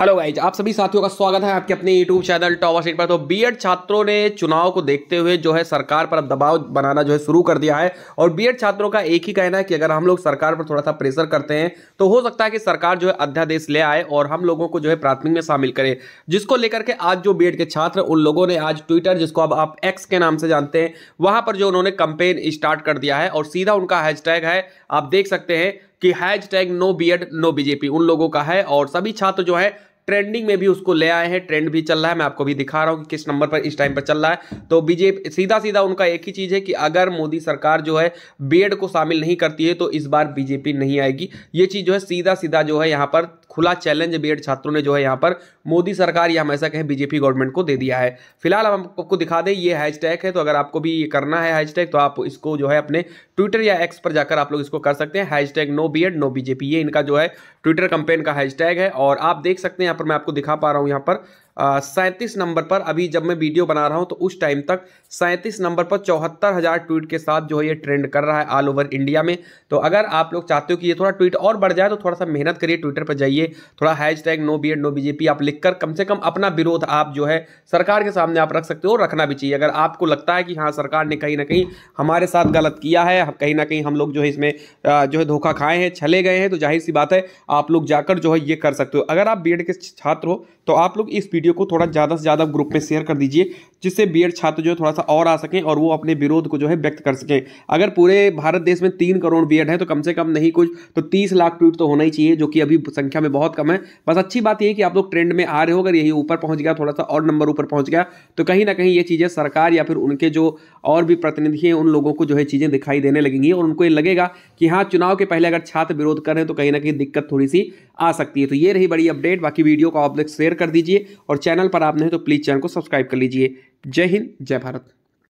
hello guys आप सभी साथियों का स्वागत है आपके अपने यूट्यूब चैनल टॉवर सीट पर तो बीएड छात्रों ने चुनाव को देखते हुए जो है सरकार पर अब दबाव बनाना जो है शुरू कर दिया है और बीएड छात्रों का एक ही कहना है कि अगर हम लोग सरकार पर थोड़ा सा प्रेशर करते हैं तो हो सकता है कि सरकार जो है अध्यादेश ले आए और हम लोगों को जो है प्राथमिक में शामिल करे जिसको लेकर के आज जो बी के छात्र उन लोगों ने आज ट्विटर जिसको अब आप एक्स के नाम से जानते हैं वहाँ पर जो उन्होंने कंपेन स्टार्ट कर दिया है और सीधा उनका हैशटैग है आप देख सकते हैं कि hashtag no B Ed no BJP उन लोगों का है और सभी छात्र जो है ट्रेंडिंग में भी उसको ले आए हैं ट्रेंड भी चल रहा है मैं आपको भी दिखा रहा हूँ कि किस नंबर पर इस टाइम पर चल रहा है तो बीजेपी सीधा सीधा उनका एक ही चीज़ है कि अगर मोदी सरकार जो है बीएड को शामिल नहीं करती है तो इस बार बीजेपी नहीं आएगी ये चीज़ जो है सीधा सीधा जो है यहाँ पर खुला चैलेंज बी छात्रों ने जो है यहाँ पर मोदी सरकार या ऐसा कहें बीजेपी गवर्नमेंट को दे दिया है फिलहाल हम आपको दिखा दें ये हैशटैग है तो अगर आपको भी ये करना है हैशटैग तो आप इसको जो है अपने ट्विटर या एक्स पर जाकर आप लोग इसको कर सकते हैं hashtag no B no BJP ये इनका जो है ट्विटर कंपेन का हैशटैग है और आप देख सकते हैं पर मैं आपको दिखा पा रहा हूँ यहाँ पर सैंतीस नंबर पर अभी जब मैं वीडियो बना रहा हूं तो उस टाइम तक सैंतीस नंबर पर चौहत्तर हज़ार ट्वीट के साथ जो है ये ट्रेंड कर रहा है ऑल ओवर इंडिया में तो अगर आप लोग चाहते हो कि ये थोड़ा ट्वीट और बढ़ जाए तो थोड़ा सा मेहनत करिए ट्विटर पर जाइए थोड़ा hashtag no B Ed no BJP आप लिखकर कम से कम अपना विरोध आप जो है सरकार के सामने आप रख सकते हो रखना भी चाहिए अगर आपको लगता है कि हाँ सरकार ने कहीं ना कहीं हमारे साथ गलत किया है कहीं ना कहीं हम लोग जो है इसमें जो है धोखा खाए हैं छले गए हैं तो जाहिर सी बात है आप लोग जाकर जो है ये कर सकते हो अगर आप बी के छात्र हो तो आप लोग इस वीडियो वीडियो को थोड़ा ज़्यादा से ज़्यादा ग्रुप में शेयर कर दीजिए जिससे बी छात्र जो है थोड़ा सा और आ सकें और वो अपने विरोध को जो है व्यक्त कर सकें अगर पूरे भारत देश में तीन करोड़ बी है तो कम से कम नहीं कुछ तो तीस लाख ट्वीट तो होना ही चाहिए जो कि अभी संख्या में बहुत कम है बस अच्छी बात यह कि आप लोग ट्रेंड में आ रहे हो अगर यही ऊपर पहुँच गया थोड़ा सा और नंबर ऊपर पहुँच गया तो कहीं ना कहीं ये चीज़ें सरकार या फिर उनके जो और भी प्रतिनिधि हैं उन लोगों को जो है चीज़ें दिखाई देने लगेंगी और उनको ये लगेगा कि हाँ चुनाव के पहले अगर छात्र विरोध करें तो कहीं ना कहीं दिक्कत थोड़ी सी आ सकती है तो ये रही बड़ी अपडेट बाकी वीडियो को आप लोग शेयर कर दीजिए और चैनल पर आप नहीं तो प्लीज़ चैनल को सब्सक्राइब कर लीजिए जय हिंद जय भारत